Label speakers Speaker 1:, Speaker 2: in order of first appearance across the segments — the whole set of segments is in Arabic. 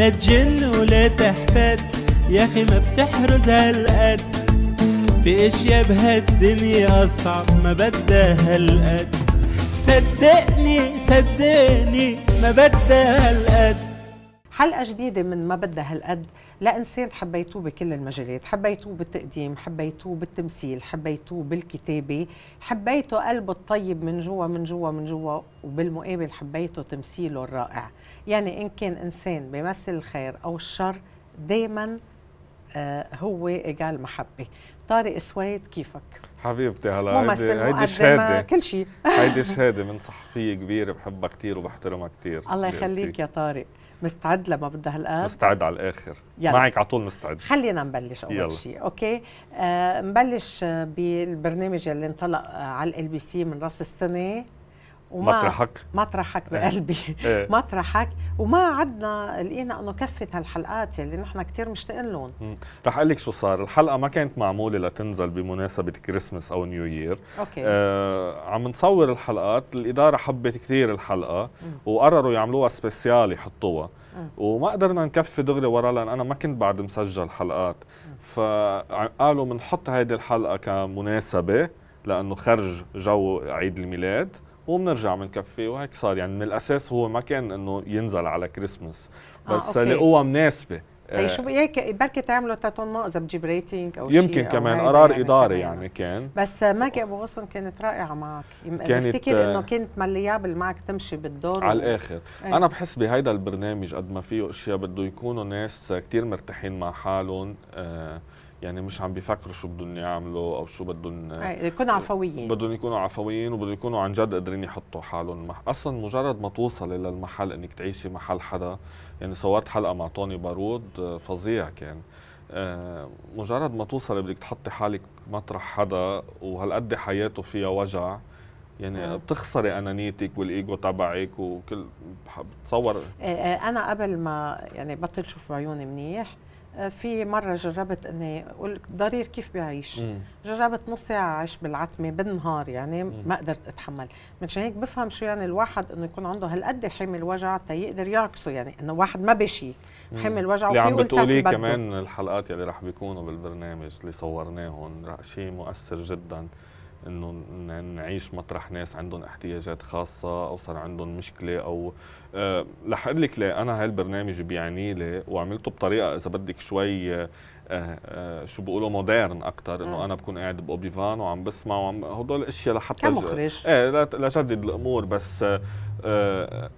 Speaker 1: لا تجن ولا تحفد يا اخي ما بتحرز هالقد في اشياء بهالدنيا اصعب ما بدها هالقد صدقني صدقني ما بدها هالقد حلقة جديدة من ما بدها هالقد لإنسان حبيتوه بكل المجالات حبيتوه بالتقديم حبيتوه بالتمثيل حبيتوه بالكتابة حبيته قلبه الطيب من جوا من جوا من جوا وبالمقابل حبيته تمثيله الرائع يعني إن كان إنسان بيمثل الخير أو الشر دايما آه هو إيجال محبة طارق سويد كيفك؟
Speaker 2: حبيبتي هلا هيدي هيدي شهاده كل شيء هيدي شهاده من صحفيه كبيره بحبها كثير وبحترمها كثير الله يخليك
Speaker 1: يا طارق مستعد لما بدها هالقد مستعد
Speaker 2: على الاخر يلا. معك على طول مستعد خلينا نبلش اول يلا. شيء
Speaker 1: اوكي آه نبلش بالبرنامج اللي انطلق على ال بي سي من راس السنه مطرحك مطرحك إيه. بقلبي إيه. مطرحك وما عدنا لقينا انه كفت هالحلقات اللي نحن كثير مشتاقين لهم
Speaker 2: رح اقول لك شو صار الحلقه ما كانت معموله لتنزل بمناسبه كريسمس او نيو يير اوكي آه عم نصور الحلقات الاداره حبت كثير الحلقه مم. وقرروا يعملوها سبيسيال يحطوها وما قدرنا نكفي دغري ورا لان انا ما كنت بعد مسجل حلقات فقالوا بنحط هيدي الحلقه كمناسبه لانه خرج جو عيد الميلاد وبنرجع بنكفي وهيك صار يعني من الاساس هو ما كان انه ينزل على كريسماس آه، بس آه، لقوها مناسبه طيب آه، شو
Speaker 1: هيك بركي تعملوا تاتون ما اذا بتجيب ريتنج او شيء يمكن كمان قرار يعني اداري يعني كان بس ماجي ابو غصن كانت رائعه معك كانت بفتكر آه، انه كانت مليابل معك تمشي بالدور على الاخر ايه. انا
Speaker 2: بحس بهيدا البرنامج قد ما فيه اشياء بده يكونوا ناس كثير مرتاحين مع حالهم يعني مش عم بيفكروا شو بدهم يعملوا او شو بدهم يكونوا عفويين بدهم يكونوا عفويين وبدهم يكونوا عن جد قادرين يحطوا حالهم مح... اصلا مجرد ما توصلي للمحل انك تعيشي محل حدا يعني صورت حلقه مع طوني بارود فظيع كان آه، مجرد ما توصلي بدك تحطي حالك مطرح حدا وهالقد حياته فيها وجع يعني بتخسري انانيتك والايجو تبعك وكل بتصور آه،
Speaker 1: آه، انا قبل ما يعني بطل شوف عيوني منيح آه، في مره جربت اني قلت ضرير كيف بيعيش مم. جربت نص ساعه عيش بالعتمه بالنهار يعني مم. ما قدرت اتحمل منشان هيك بفهم شو يعني الواحد انه يكون عنده هالقد حمل الوجع تيقدر يعكسه يعني انه واحد ما بشي
Speaker 2: حمل الوجع وفي عم بتقوليه كمان الحلقات يلي رح بيكونوا بالبرنامج اللي صورناهم شيء مؤثر جدا انه نعيش مطرح ناس عندهم احتياجات خاصه او صار عندهم مشكله او آه، رح اقول لك ليه انا هالبرنامج بيعني لي وعملته بطريقه اذا بدك شوي أه أه شو بيقولوا موديرن اكثر انه انا بكون قاعد باوبيفان وعم بسمع وعم هدول الاشياء لحتى كمخرج ايه لجدد الامور بس آه،, أه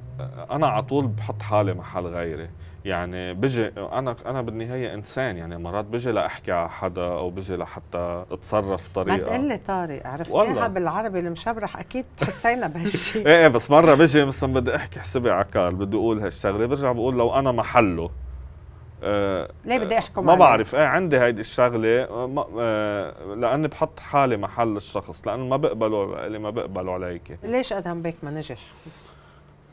Speaker 2: انا على طول بحط حالي محل غيري يعني بجي انا انا بالنهايه انسان يعني مرات بجي لاحكي على حدا او بجي لحتى اتصرف طريقه ما تقول لي
Speaker 1: طارق عرفتيها بالعربي المشبرح اكيد حسينا
Speaker 2: بهالشيء ايه بس مره بجي مثلا بدي احكي حسبي عكال بدي اقول هالشغله برجع بقول لو انا محله آه
Speaker 1: ليه بدي احكم ما بعرف
Speaker 2: ايه عندي هيدي الشغله آه لاني بحط حالي محل الشخص لانه ما بقبله اللي ما بقبله عليك
Speaker 1: ليش ادهم بيك ما نجح؟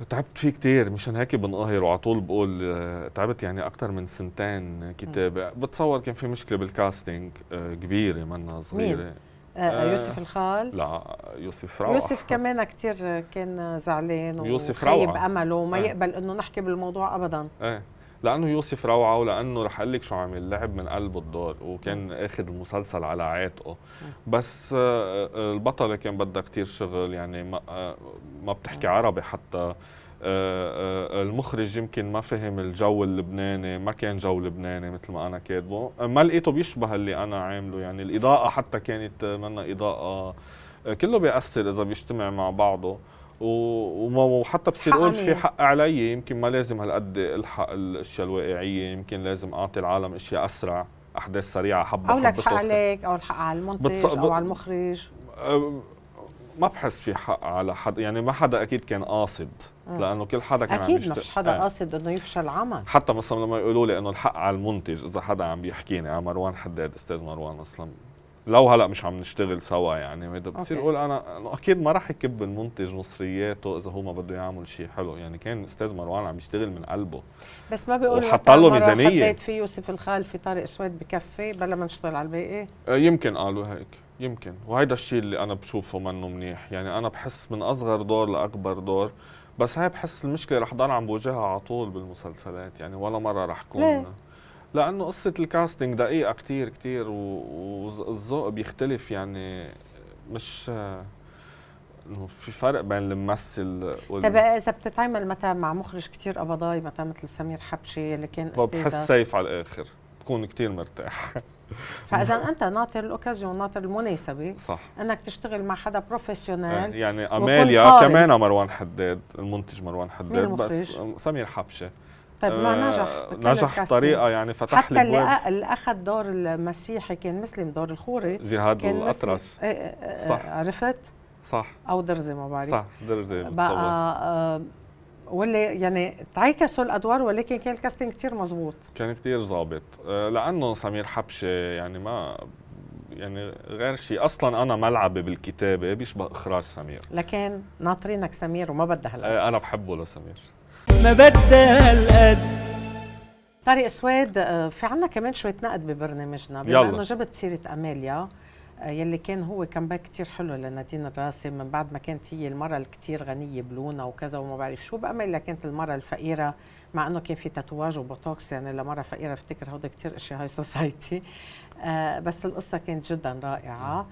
Speaker 2: تعبت فيه كتير مشان هيك بنقهر وعلى طول بقول آه، تعبت يعني اكثر من سنتين كتابه بتصور كان في مشكله بالكاستنج آه، كبيره منا صغيره مين؟ آه،, آه يوسف الخال لا يوسف روعه يوسف
Speaker 1: كمان كتير كان زعلان ويوسف روعه امله وما آه. يقبل انه نحكي بالموضوع ابدا
Speaker 2: ايه لانه يوسف روعه ولانه رح اقول لك شو عامل لعب من قلب الدور وكان اخذ المسلسل على عاتقه بس آه، آه، البطله كان بدها كثير شغل يعني ما آه، ما بتحكي عربي حتى المخرج يمكن ما فهم الجو اللبناني ما كان جو لبناني مثل ما انا كاتبه ما لقيته بيشبه اللي انا عامله يعني الاضاءه حتى كانت منا اضاءه كله بيأثر اذا بيجتمع مع بعضه وحتى بصير اقول في حق علي يمكن ما لازم هالقد الحق الاشياء الواقعيه يمكن لازم اعطي العالم اشياء اسرع احداث سريعه حبه او لك حق
Speaker 1: عليك او الحق على المنتج بتص... او على
Speaker 2: المخرج ما بحس في حق على حدا يعني ما حدا اكيد كان قاصد آه. لانه كل حدا كان اكيد ما فيش حدا آه.
Speaker 1: قاصد انه يفشل عمل
Speaker 2: حتى مثلا لما يقولوا لي انه الحق على المنتج اذا حدا عم بيحكيني على آه، مروان حداد استاذ مروان مثلا لو هلا مش عم نشتغل سوا يعني وهيدا بصير اقول انا اكيد ما راح يكب المنتج مصرياته اذا هو ما بده يعمل شيء حلو يعني كان استاذ مروان عم يشتغل من قلبه بس ما بيقولوا حط له ميزانيه حطيت
Speaker 1: في يوسف الخال في طارق سويد بكفي بلا ما نشتغل على الباقي إيه.
Speaker 2: آه، يمكن قالوا هيك يمكن وهيدا الشيء اللي انا بشوفه منه منيح يعني انا بحس من اصغر دور لاكبر دور بس هاي بحس المشكله رح ضل عم بواجهها على طول بالمسلسلات يعني ولا مره رح كون ليه؟ لانه قصه الكاستنج دقيقه كثير كثير والذوق بيختلف يعني مش انه في فرق بين الممثل وال طب اذا
Speaker 1: بتتعامل مثلا مع مخرج كثير قبضاي مثلا مثل سمير حبشي اللي كان استاذ بحس
Speaker 2: سيف على الاخر بكون كثير مرتاح
Speaker 1: فاذا انت ناطر الاوكازيون ناطر المناسبه صح انك تشتغل مع حدا بروفيشنال يعني اماليا كمان
Speaker 2: مروان حداد المنتج مروان حداد بس سمير حبشه طيب ما آه، نجح نجح بطريقه يعني فتح حتى اللي,
Speaker 1: اللي اخذ دور المسيحي كان مسلم دور الخوري جهاد الاطرس إيه، إيه، إيه، صح عرفت؟
Speaker 2: صح او درزي ما بعرف صح درزي بقى
Speaker 1: واللي آه، آه، يعني تعيكسوا الادوار ولكن كان الكاستنج كثير مزبوط
Speaker 2: كان كثير ظابط لانه سمير حبشه يعني ما يعني غير شيء اصلا انا ملعبي بالكتابه بيشبه اخراج سمير
Speaker 1: لكن ناطرينك سمير وما بدها هلا انا
Speaker 2: بحبه لسمير
Speaker 1: ما بدل قد طارق سويد آه، في عنا كمان شوية نقد ببرنامجنا بما انه جبت سيرة اماليا آه، يلي كان هو باك كتير حلو لنادين الراسي من بعد ما كانت هي المرة الكتير غنية بلونا وكذا وما بعرف شو بأميليا كانت المرة الفقيرة مع انه كان في تاتواج وبوتوكس يعني لمرة فقيرة افتكر هودي كتير اشياء هاي سوسايتي آه، بس القصة كانت جدا رائعة م.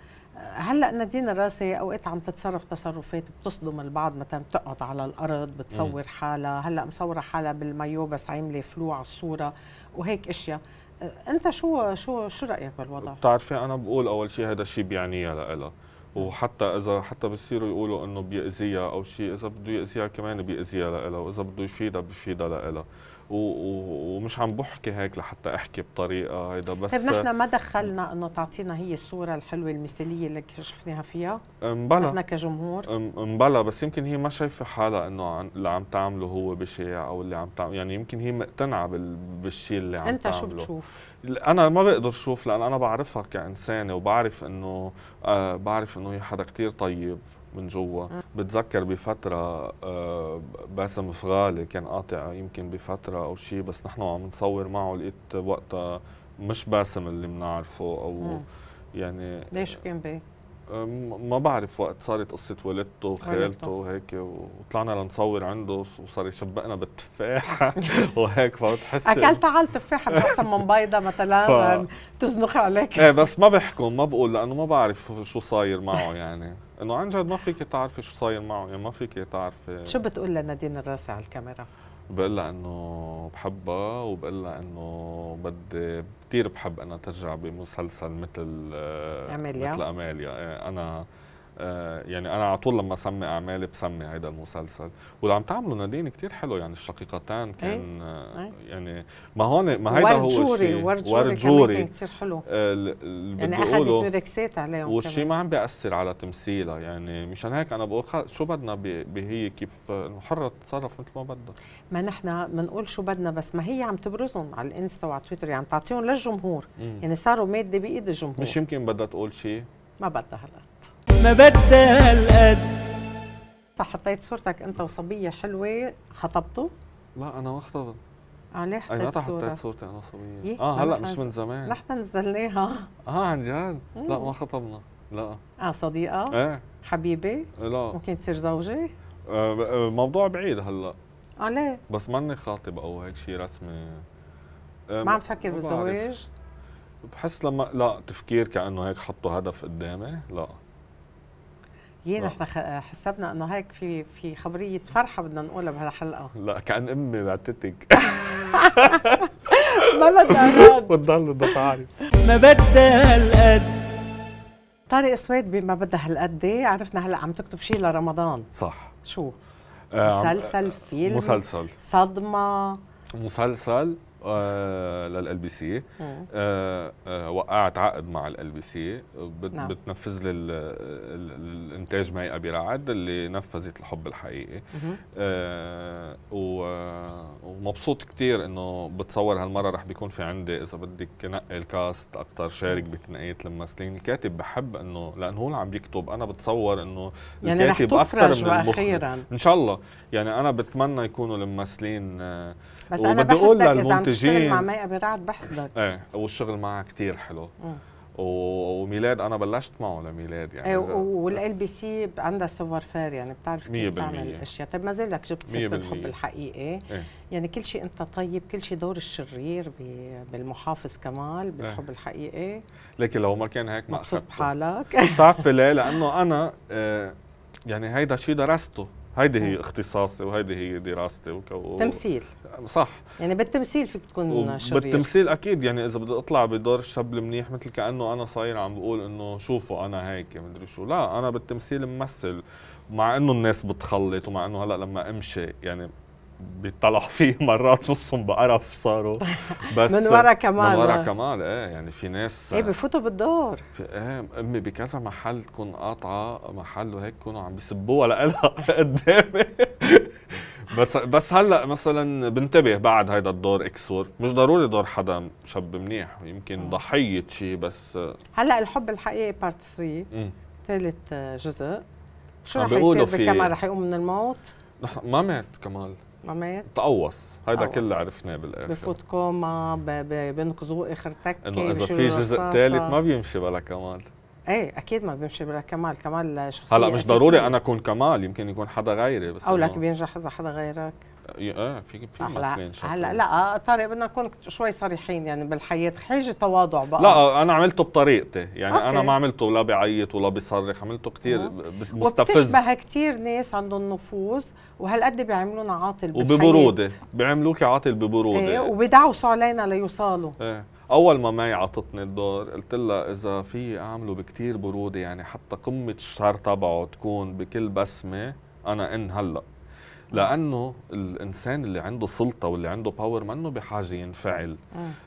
Speaker 1: هلا نادين الراسي اوقات عم تتصرف تصرفات بتصدم البعض مثلا بتقعد على الارض بتصور حالها هلا مصوره حالها بالمايو بس عامله فلو على الصوره وهيك اشياء انت شو شو شو رايك بالوضع
Speaker 2: بتعرفي انا بقول اول شيء هذا الشيء بيعنيها لإلها وحتى اذا حتى بصيروا يقولوا انه بيأذيها او شيء اذا بده يأذيها كمان بيأذيها لإلها واذا بده يفيدها بفيدها لإلها ومش عم بحكي هيك لحتى احكي بطريقه هيدا بس طيب نحن ما
Speaker 1: دخلنا انه تعطينا هي الصوره الحلوه المثاليه اللي شفناها فيها مبلا نحن كجمهور
Speaker 2: مبلا بس يمكن هي ما شايفه حالها انه اللي عم تعمله هو بشع او اللي عم تعمله يعني يمكن هي مقتنعه بالشيء اللي عم انت تعمله انت شو بتشوف؟ انا ما بقدر اشوف لان انا بعرفها كانسانه وبعرف انه آه بعرف انه هي حدا كثير طيب من جوا بتذكر بفترة آه، باسم فغالي كان قاطع يمكن بفترة أو شيء بس نحن عم نصور معه لقيت وقتها مش باسم اللي بنعرفه أو م. يعني ليش كان بي؟ ما بعرف وقت صارت قصة والدته وخالته وهيك وطلعنا لنصور عنده وصار يشبقنا بالتفاحة وهيك فبتحس أكلت على
Speaker 1: التفاحة بأحسن من بيضة مثلا ف... يعني تزنق عليك ايه
Speaker 2: بس ما بحكم ما بقول لأنه ما بعرف شو صاير معه يعني انه عن جد ما فيك تعرفي شو صاير معه يعني ما فيك تعرفي شو بتقول
Speaker 1: لنادين الراسي على الكاميرا؟
Speaker 2: بقول لها انه بحبها وبقول لها انه بدي كثير بحب انا ترجع بمسلسل مثل آه، اميليا مثل اميليا إيه، انا آه، يعني انا على طول لما اسمي اعمالي بسمي هيدا المسلسل واللي عم تعمله نادين كتير حلو يعني الشقيقتان إيه؟ كان أي؟ آه، أي. يعني ما هون ما هيدا هو الشيء ورد جوري ورد حلو آه، اللي كثير حلو يعني اخذت ميركسات عليهم والشيء ما عم بياثر على تمثيلها يعني مشان هيك انا بقول شو بدنا بهي كيف حره تتصرف مثل ما بدها
Speaker 1: ما نحن بنقول شو بدنا بس ما هي عم تبرزهم على الانستا وعلى تويتر يعني تعطيهم للجمهور مم. يعني صاروا ماده بايد الجمهور مش
Speaker 2: يمكن بدها تقول شيء ما
Speaker 1: بدها هلا ما بدها هالقد فحطيت صورتك انت وصبيه حلوه
Speaker 2: خطبته؟ لا انا ما خطبت اه ليه حطيت صورة؟ حطيت صورتي انا وصبيه إيه، اه هلا مش من زمان
Speaker 1: نحن نزلناها
Speaker 2: اه عن جد؟ لا ما خطبنا لا
Speaker 1: اه صديقة؟ ايه حبيبة؟ إيه،
Speaker 2: لا ممكن تصير زوجة؟ آه، آه، موضوع بعيد هلا اه ليه؟ بس ماني خاطب او هيك شيء رسمي آه، ما عم تفكر بالزواج؟ بحس لما لا تفكير كانه هيك حطوا هدف قدامي لا
Speaker 1: يين آه. احنا آه، حسبنا انه هيك في في خبريه فرحه بدنا نقولها بهالحلقه
Speaker 2: لا كان امي بعتتك ما بدها بتضل بدها تعرف ما بدها
Speaker 1: هالقد طارق سويد بما بدها هالقد عرفنا هلا عم تكتب شيء لرمضان صح شو؟ آه، مسلسل فيلم مسلسل صدمه
Speaker 2: مسلسل للال بي سي وقعت عقد مع الال بي سي نعم. بتنفذ لي الانتاج مي ابي رعد اللي نفذت الحب الحقيقي آه ومبسوط كثير انه بتصور هالمره رح بيكون في عندي اذا بدك نقي الكاست اكثر شارك بتنقيه الممثلين الكاتب بحب انه لانه هو اللي عم بيكتب انا بتصور انه يعني الكاتب رح تفرج واخيرا ان شاء الله يعني انا بتمنى يكونوا الممثلين آه، بس انا بحس اذا عم منتجين مع مي
Speaker 1: ابي رعد بحصدك
Speaker 2: ايه والشغل معها كثير حلو وميلاد انا بلشت معه لميلاد يعني ايه والال
Speaker 1: بي سي عندها سوفر فير يعني بتعرف كيف بتعمل اشياء طيب ما زالك جبت سيره الحب الحقيقي ايه؟ يعني كل شيء انت طيب كل شيء دور الشرير بالمحافظ كمال إيه. بالحب ايه؟ الحقيقي
Speaker 2: لكن لو ما كان هيك ما اخذت حالك بتعرفي ليه لانه انا آه يعني هيدا شيء درسته هيدي هي اختصاصي وهيدي هي دراستي وك... و... تمثيل
Speaker 1: صح يعني بالتمثيل فيك تكون و... شرير بالتمثيل
Speaker 2: اكيد يعني اذا بدي اطلع بدور الشاب المنيح مثل كانه انا صاير عم بقول انه شوفوا انا هيك مدري شو لا انا بالتمثيل ممثل مع انه الناس بتخلط ومع انه هلا لما امشي يعني بيطلعوا فيه مرات نصهم بقرف صاروا طيب. بس من ورا كمال من ورا آه. كمال ايه يعني في ناس ايه بفوتوا بالدور ايه امي بكذا محل تكون قاطعه محل وهيك كانوا عم بيسبوها لها قدامي بس بس هلا مثلا بنتبه بعد هيدا الدور اكسور مش ضروري دور حدا شاب منيح يمكن آه. ضحيه شيء بس
Speaker 1: هلا الحب الحقيقي بارت 3 ثالث جزء شو رح يصير بكمال رح يقوم من الموت
Speaker 2: ما مات كمال مات تقوص هيدا كله عرفناه بالاخر بفوت
Speaker 1: كوما بينقذوه اخر تكه انه اذا في جزء ثالث ما
Speaker 2: بيمشي بلا كمال
Speaker 1: ايه اكيد ما بيمشي بلا كمال كمال شخصيه هلا مش أساسية. ضروري
Speaker 2: انا اكون كمال يمكن يكون حدا غيري بس او لك
Speaker 1: بينجح اذا حدا غيرك
Speaker 2: اه في في
Speaker 1: هلا لا آه، طارق بدنا نكون شوي صريحين يعني بالحياه حاجه تواضع بقى لا آه،
Speaker 2: انا عملته بطريقتي يعني أوكي. انا ما عملته لا بعيط ولا بصرخ عملته كثير مستفز وبتشبه
Speaker 1: كثير ناس عندهم نفوذ وهالقد بيعملونا عاطل بالحياه وببروده
Speaker 2: بيعملوك عاطل ببروده ايه
Speaker 1: وبدعوسوا علينا ليوصلوا
Speaker 2: ايه اول ما معي عطتني الدور قلت لها اذا في اعمله بكتير بروده يعني حتى قمه الشر تبعه تكون بكل بسمه انا ان هلا لانه الانسان اللي عنده سلطه واللي عنده باور منه بحاجه ينفعل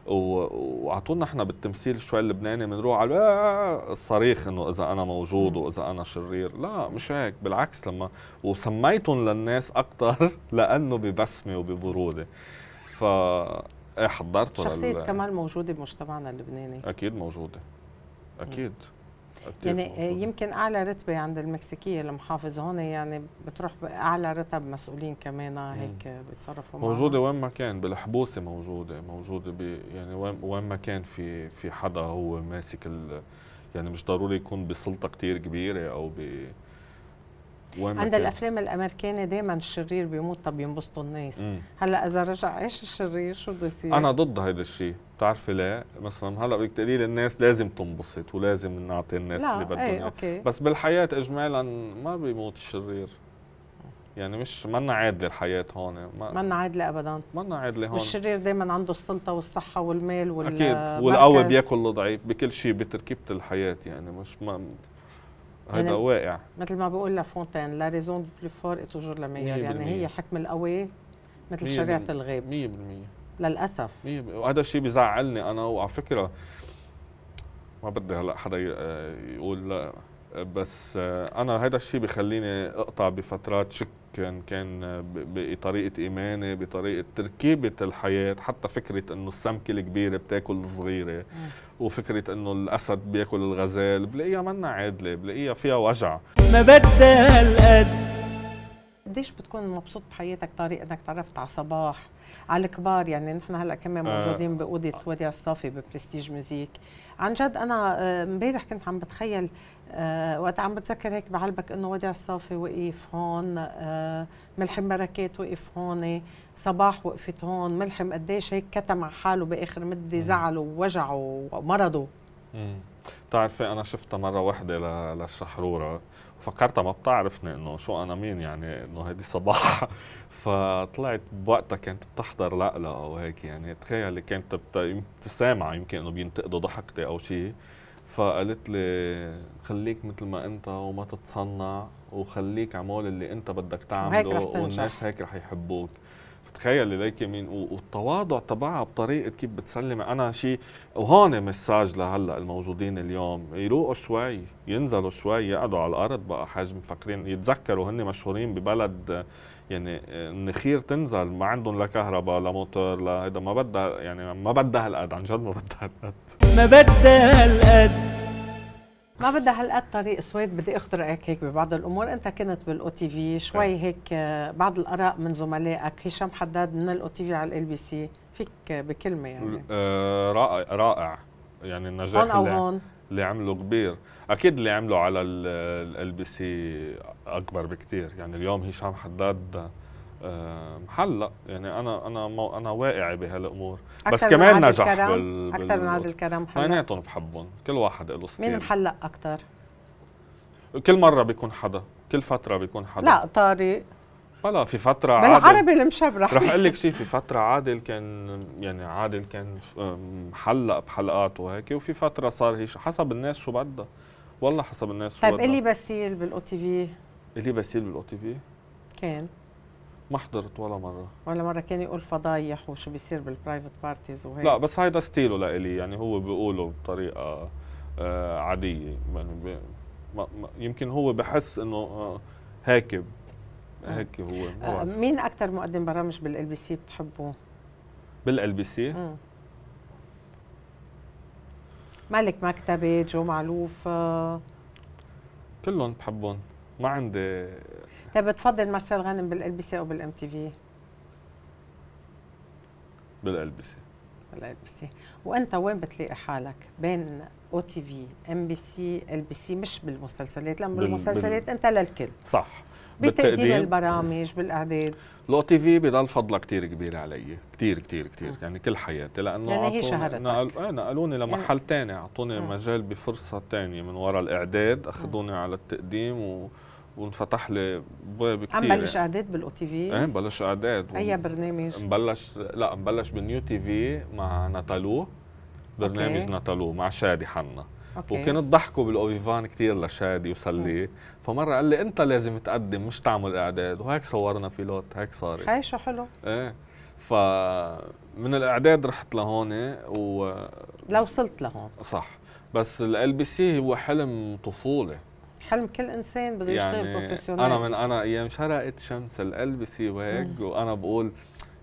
Speaker 2: واعطونا احنا بالتمثيل شوي اللبناني بنروح على الصريخ آه، انه اذا انا موجود واذا انا شرير لا مش هيك بالعكس لما وسميتهم للناس اكثر لانه ببسمه وببروده ف إيه، حضرته شخصية كمال
Speaker 1: موجودة بمجتمعنا اللبناني
Speaker 2: أكيد موجودة أكيد م.
Speaker 1: يعني يمكن اعلى رتبه عند المكسيكيه المحافظه هون يعني بتروح اعلى رتب مسؤولين كمان هيك بيتصرفوا موجوده
Speaker 2: وين ما كان بالحبوسه موجوده موجوده يعني وين وين ما كان في في حدا هو ماسك ال يعني مش ضروري يكون بسلطه كتير كبيره او ب عند الافلام
Speaker 1: الامريكانيه دايما الشرير بيموت طب ينبسطوا الناس مم. هلا اذا رجع عيش الشرير شو بده يصير انا
Speaker 2: ضد هيدا الشيء بتعرفي ليه مثلا هلا بدك تقولي الناس لازم تنبسط ولازم نعطي الناس لا. اللي بدهم ايه أوكي. بس بالحياه اجمالا ما بيموت الشرير يعني مش منا عادله الحياه هون ما منا
Speaker 1: عادله ابدا منا عادله هون والشرير دائما عنده السلطه والصحه والمال وال اكيد والقوي
Speaker 2: بياكل الضعيف بكل شيء بتركيبه الحياه يعني مش ما هيدا يعني واقع
Speaker 1: مثل ما بقول لفونتين لا ريزون دو بلو فور توجور لا ميور يعني هي حكم القوي مثل شريعه الغيب 100% للاسف
Speaker 2: وهذا الشيء بزعلني انا وعلى فكره ما بدي هلا حدا آه، يقول لا بس آه، انا هذا الشيء بخليني اقطع بفترات شك كان كان بطريقه ايماني بطريقه تركيبه الحياه حتى فكره انه السمكه الكبيره بتاكل الصغيره وفكره انه الاسد بياكل الغزال بلاقيها منا عادله بلاقيها فيها وجع ما بدها هالقد
Speaker 1: قديش بتكون مبسوط بحياتك طريق انك تعرفت على صباح على الكبار يعني نحن هلا كمان آه. موجودين باوضه وديع الصافي ببرستيج ميوزيك عن جد انا آه، امبارح كنت عم بتخيل آه، وقت عم بتذكر هيك بعلبك انه وديع الصافي وقف هون ملحم بركات وقف هون صباح وقفت هون ملحم قديش هيك كتم على حاله باخر مده زعله ووجعه ومرضه
Speaker 2: بتعرفي انا شفتها مره واحده للشحروره فكرتها ما بتعرفني انه شو انا مين يعني انه هيدي صباح فطلعت بوقتها كانت بتحضر لقلة او هيك يعني تخيل كانت سامعة يمكن انه بينتقدوا ضحكتي او شيء فقالت لي خليك مثل ما انت وما تتصنع وخليك عمول اللي انت بدك تعمله هيك والناس هيك رح يحبوك تخيلي ليك مين والتواضع تبعها بطريقه كيف بتسلم انا شيء وهون مساج لهلا الموجودين اليوم يروقوا شوي ينزلوا شوي يقعدوا على الارض بقى حاج مفكرين يتذكروا هن مشهورين ببلد يعني النخير تنزل ما عندهم لا كهرباء لا موتور لا هيدا ما بدها يعني ما بدها هالقد عن جد ما بدها هالقد ما بدها هالقد
Speaker 1: ما بدها هالقد طريق سويد بدي اخترقك هيك ببعض الامور انت كنت بالاو تي في شوي هيك آه، بعض الاراء من زملائك هشام حداد من الاو تي في على الال بي سي فيك بكلمه يعني
Speaker 2: آه، رائع رائع يعني النجاح هون او هون اللي عمله كبير اكيد اللي عمله على ال بي سي اكبر بكثير يعني اليوم هشام حداد محلق يعني انا انا انا واقع بهالامور بس كمان نجح بال... اكثر من عادل كرم محلق اثنيناتهم بحبهم كل واحد له ستيل مين
Speaker 1: محلق اكثر؟
Speaker 2: كل مره بيكون حدا كل فتره بيكون حدا لا طارق بلا في فترة عادل بالعربي المشبرح رح اقول لك شيء في فترة عادل كان يعني عادل كان محلق بحلقات وهيك وفي فترة صار هي حسب الناس شو بدها والله حسب الناس شو طيب، بدها طيب الي
Speaker 1: باسيل بالاو تي في
Speaker 2: الي باسيل بالاو تي في كان ما حضرت ولا مره
Speaker 1: ولا مره كان يقول فضايح وشو بيصير بالبرايفت بارتيز وهيك لا
Speaker 2: بس هيدا ستيله لإلي يعني هو بيقوله بطريقه آه عاديه يعني ما... ما... يمكن هو بحس انه آه هيك آه. هيك هو, آه، هو.
Speaker 1: مين اكثر مقدم برامج بالال بي سي بتحبه
Speaker 2: بالال بي سي
Speaker 1: مالك مكتبي جو معلوف
Speaker 2: آه. كلهم بحبهم ما عندي
Speaker 1: طيب بتفضل مارسيل غانم بالال بي سي او بالام تي في؟ بالال بالال بي سي بي سي وانت وين بتلاقي حالك بين او تي في ام بي سي ال بي سي مش بالمسلسلات لان بالمسلسلات بال... انت للكل صح بتقديم البرامج بالاعداد
Speaker 2: الاو تي في بضل فضله كثير كبير علي كثير كثير كثير آه. يعني كل حياتي لانه يعني هي شهرتك نقل... إيه، نقلوني يعني لمحل يعني... ثاني اعطوني آه. مجال بفرصه ثانيه من وراء الاعداد آه. اخذوني على التقديم و... وانفتح لي باب كتير عم بلش
Speaker 1: اعداد بالاو تي في ايه
Speaker 2: بلش اعداد اي
Speaker 1: برنامج؟
Speaker 2: مبلش لا مبلش بالنيو تي في مع ناتالو برنامج أوكي. ناتالو مع شادي حنا أوكي. وكنت ضحكوا بالاوفيفان كثير لشادي وسليه فمره قال لي انت لازم تقدم مش تعمل اعداد وهيك صورنا بيلوت هيك صار هاي شو حلو ايه فمن الاعداد رحت لهون إيه، و
Speaker 1: لو وصلت لهون
Speaker 2: صح بس ال بي سي هو حلم طفوله
Speaker 1: حلم كل انسان بده يشتغل يعني بروفيسيونيل انا من
Speaker 2: انا ايام شرقت شمس القلب وهيك وانا بقول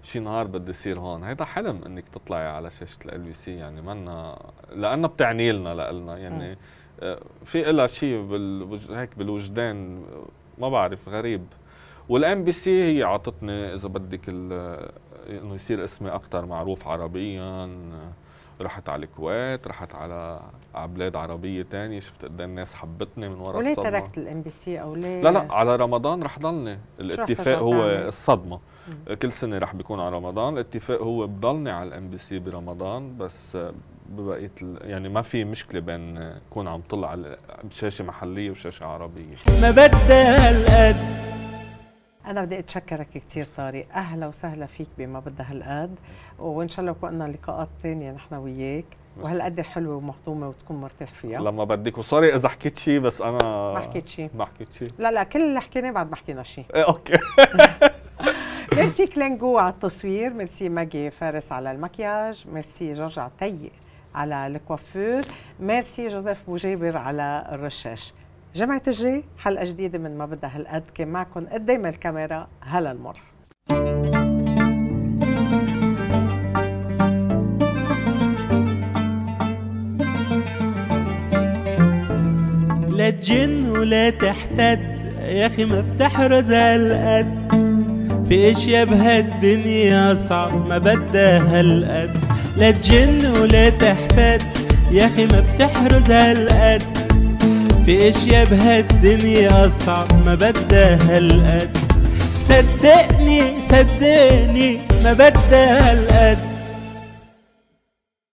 Speaker 2: شي نهار بدي يصير هون هيدا حلم انك تطلعي على شاشه ال بي سي يعني منا لانها بتعني لنا لنا يعني في لها شيء بال... هيك بالوجدان ما بعرف غريب والام بي سي هي اعطتني اذا بدك ال... انه يصير اسمي اكثر معروف عربيا راحت على الكويت راحت على بلاد عربيه تانية شفت قد إيه الناس حبتني من ورا الصدمه وليه تركت
Speaker 1: الام بي سي او ليه لا لا
Speaker 2: على رمضان رح ضلني الاتفاق هو تعمل. الصدمه مم. كل سنه رح بيكون على رمضان الاتفاق هو بضلني على الام بي سي برمضان بس ببقيت يعني ما في مشكله بين كون عم طلع على شاشه محليه وشاشه عربيه ما بدها هالقد
Speaker 1: انا بدي اتشكرك كثير طارق اهلا وسهلا فيك بما بدها هالقد وان شاء الله يكون لنا لقاءات ثانيه نحن وياك وهالقد حلوه ومهضومه وتكون مرتاح فيها
Speaker 2: لما بدك وسوري اذا حكيت شيء بس انا ما حكيت شيء ما حكيت شيء
Speaker 1: لا لا كل اللي حكيناه بعد ما حكينا شيء ايه اوكي ميرسي كلينجو على التصوير ميرسي ماجي فارس على المكياج ميرسي جورج عطيه على الكوافير ميرسي جوزيف بوجيبر على الرشاش جمعة الجاي حلقة جديدة من ما بدها هالقد كان معكم قدام الكاميرا هلا المر
Speaker 2: لا تجن ولا تحتد يا اخي ما بتحرز هالقد
Speaker 1: في اشياء بهالدنيا صعب ما بدها هالقد لا تجن ولا تحتد يا اخي ما بتحرز هالقد في اشياء بهالدنيا اصعب ما بدها القد
Speaker 2: صدقني صدقني ما بدها القد